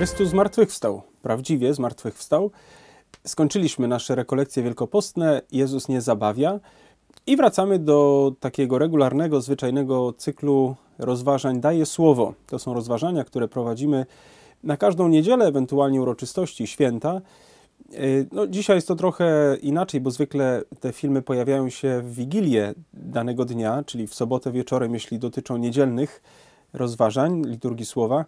Chrystus zmartwychwstał, prawdziwie zmartwychwstał. Skończyliśmy nasze rekolekcje wielkopostne, Jezus nie zabawia i wracamy do takiego regularnego, zwyczajnego cyklu rozważań Daje Słowo. To są rozważania, które prowadzimy na każdą niedzielę, ewentualnie uroczystości, święta. E, no, dzisiaj jest to trochę inaczej, bo zwykle te filmy pojawiają się w wigilię danego dnia, czyli w sobotę wieczorem, jeśli dotyczą niedzielnych rozważań, liturgii słowa.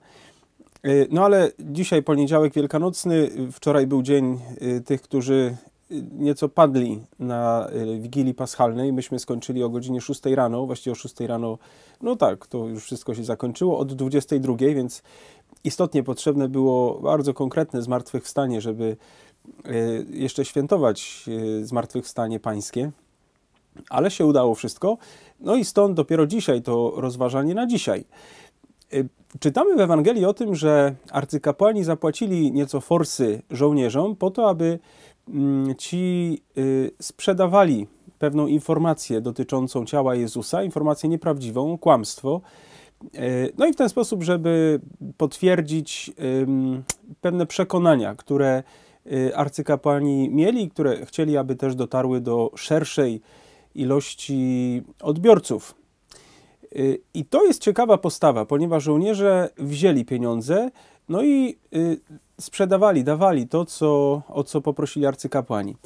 Y, no ale dzisiaj poniedziałek wielkanocny, wczoraj był dzień y, tych, którzy y, nieco padli na Wigilii Paschalnej. Myśmy skończyli o godzinie 6 rano, właściwie o 6 rano, no tak, to już wszystko się zakończyło, od 22, więc istotnie potrzebne było bardzo konkretne zmartwychwstanie, żeby jeszcze świętować zmartwychwstanie pańskie. Ale się udało wszystko. No i stąd dopiero dzisiaj to rozważanie na dzisiaj. Y, czytamy w Ewangelii o tym, że arcykapłani zapłacili nieco forsy żołnierzom po to, aby mm, ci y, sprzedawali pewną informację dotyczącą ciała Jezusa, informację nieprawdziwą, kłamstwo. Y, no i w ten sposób, żeby potwierdzić pewne przekonania, które arcykapłani mieli, które chcieli, aby też dotarły do szerszej ilości odbiorców. Y, I to jest ciekawa postawa, ponieważ żołnierze wzięli pieniądze, no i y, sprzedawali, dawali to, co, o co poprosili arcykapłani.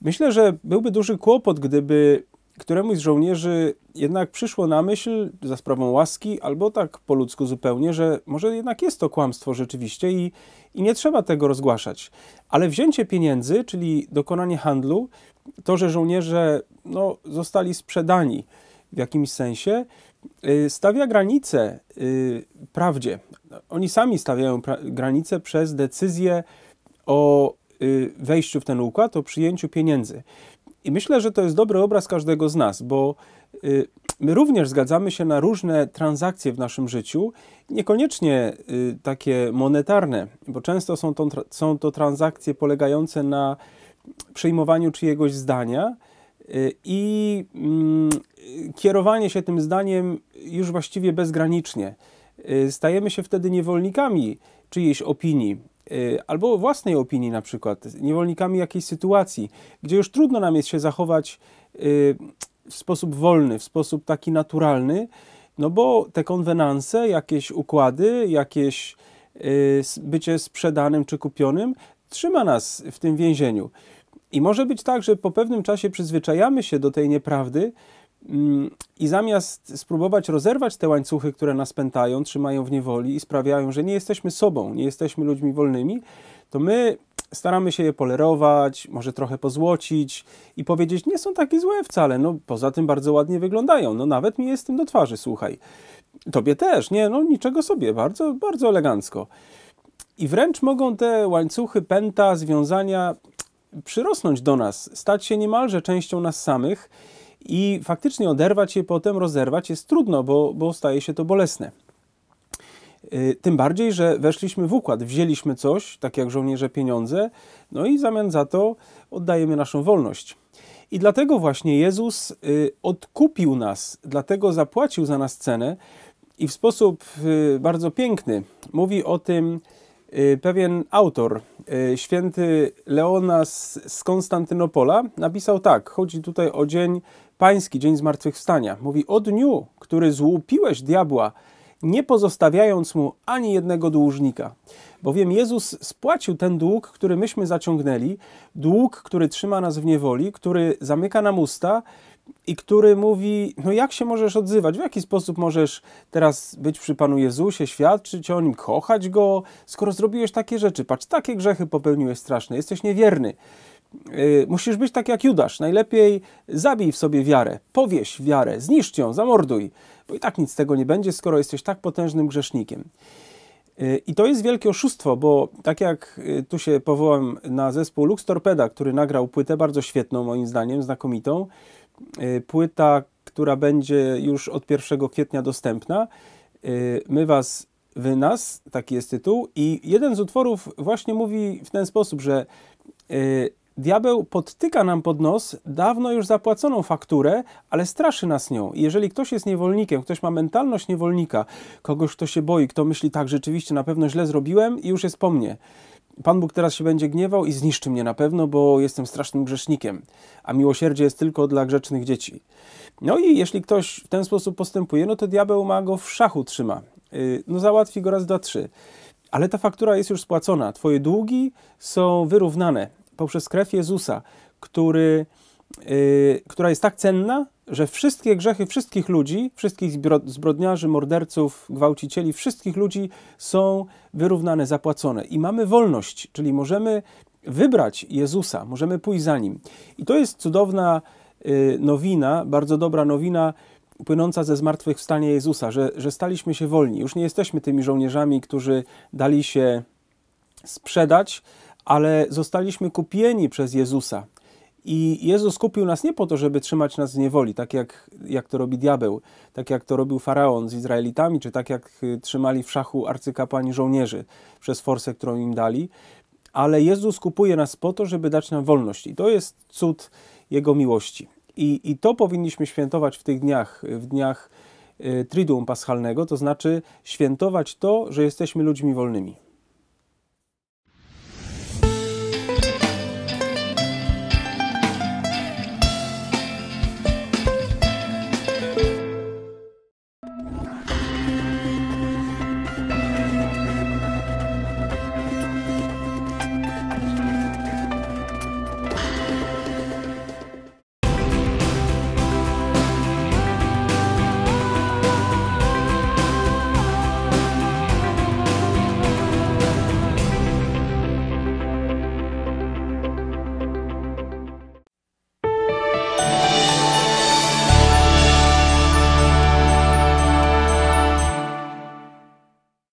Myślę, że byłby duży kłopot, gdyby któremuś z żołnierzy jednak przyszło na myśl za sprawą łaski, albo tak po ludzku zupełnie, że może jednak jest to kłamstwo rzeczywiście i, i nie trzeba tego rozgłaszać. Ale wzięcie pieniędzy, czyli dokonanie handlu, to, że żołnierze no, zostali sprzedani w jakimś sensie, Y, stawia granice y, prawdzie. Oni sami stawiają pra granice przez decyzję o y, wejściu w ten układ, o przyjęciu pieniędzy. I myślę, że to jest dobry obraz każdego z nas, bo my również zgadzamy się na różne transakcje w naszym życiu, niekoniecznie takie monetarne, bo często są to, są to transakcje polegające na przyjmowaniu czyjegoś zdania, Y, i mm, kierowanie się tym zdaniem już właściwie bezgranicznie. Y, stajemy się wtedy niewolnikami czyjejś opinii, y, albo własnej opinii na przykład, niewolnikami jakiejś sytuacji, gdzie już trudno nam jest się zachować w sposób wolny, w sposób taki naturalny, no bo te konwenanse, jakieś układy, jakieś bycie sprzedanym czy kupionym trzyma nas w tym więzieniu. I może być tak, że po pewnym czasie przyzwyczajamy się do tej nieprawdy mm, i zamiast spróbować rozerwać te łańcuchy, które nas pętają, trzymają w niewoli i sprawiają, że nie jesteśmy sobą, nie jesteśmy ludźmi wolnymi, to my staramy się je polerować, może trochę pozłocić i powiedzieć, nie są takie złe wcale, no poza tym bardzo ładnie wyglądają, no nawet mi jest tym do twarzy, słuchaj. Tobie też, nie, no niczego sobie, bardzo, bardzo elegancko. I wręcz mogą te łańcuchy, pęta, związania przyrosnąć do nas, stać się niemalże częścią nas samych i faktycznie oderwać je potem, rozerwać jest trudno, bo, bo staje się to bolesne. Y, tym bardziej, że weszliśmy w układ, wzięliśmy coś, tak jak żołnierze pieniądze, no i w zamian za to oddajemy naszą wolność. I dlatego właśnie Jezus y, odkupił nas, dlatego zapłacił za nas cenę i w sposób y, bardzo piękny mówi o tym Y, pewien autor, y, święty Leonas z Konstantynopola, napisał tak: Chodzi tutaj o dzień pański, dzień zmartwychwstania. Mówi: O dniu, który złupiłeś diabła, nie pozostawiając mu ani jednego dłużnika. Bowiem Jezus spłacił ten dług, który myśmy zaciągnęli, dług, który trzyma nas w niewoli, który zamyka nam usta i który mówi: No, jak się możesz odzywać? W jaki sposób możesz teraz być przy Panu Jezusie, świadczyć o nim, kochać go, skoro zrobiłeś takie rzeczy? Patrz, takie grzechy popełniłeś straszne, jesteś niewierny. Y, musisz być tak jak Judasz. Najlepiej zabij w sobie wiarę, powieś wiarę, zniszcz ją, zamorduj, bo i tak nic z tego nie będzie, skoro jesteś tak potężnym grzesznikiem. Y, I to jest wielkie oszustwo, bo tak jak y, tu się powołam na zespół Lux Torpeda, który nagrał płytę bardzo świetną, moim zdaniem, znakomitą, Y, płyta, która będzie już od 1 kwietnia dostępna. Y, My Was, Wy nas, taki jest tytuł. I jeden z utworów właśnie mówi w ten sposób, że y, diabeł podtyka nam pod nos dawno już zapłaconą fakturę, ale straszy nas nią. I jeżeli ktoś jest niewolnikiem, ktoś ma mentalność niewolnika, kogoś, kto się boi, kto myśli tak, rzeczywiście na pewno źle zrobiłem i już jest po mnie Pan Bóg teraz się będzie gniewał i zniszczy mnie na pewno, bo jestem strasznym grzesznikiem, a miłosierdzie jest tylko dla grzecznych dzieci. No i jeśli ktoś w ten sposób postępuje, no to diabeł ma go w szachu trzyma. Y, no załatwi go raz, dwa, trzy. Ale ta faktura jest już spłacona. Twoje długi są wyrównane poprzez krew Jezusa, który, y, która jest tak cenna, że wszystkie grzechy wszystkich ludzi, wszystkich zbrodniarzy, morderców, gwałcicieli, wszystkich ludzi są wyrównane, zapłacone i mamy wolność, czyli możemy wybrać Jezusa, możemy pójść za nim. I to jest cudowna y, nowina, bardzo dobra nowina płynąca ze zmartwychwstania Jezusa, że, że staliśmy się wolni. Już nie jesteśmy tymi żołnierzami, którzy dali się sprzedać, ale zostaliśmy kupieni przez Jezusa. I Jezus kupił nas nie po to, żeby trzymać nas w niewoli, tak jak, jak to robi diabeł, tak jak to robił faraon z Izraelitami, czy tak jak y, trzymali w szachu arcykapłani żołnierzy przez forsę, którą im dali, ale Jezus kupuje nas po to, żeby dać nam wolność. I to jest cud Jego miłości. I, i to powinniśmy świętować w tych dniach, w dniach y, Triduum Paschalnego, to znaczy świętować to, że jesteśmy ludźmi wolnymi.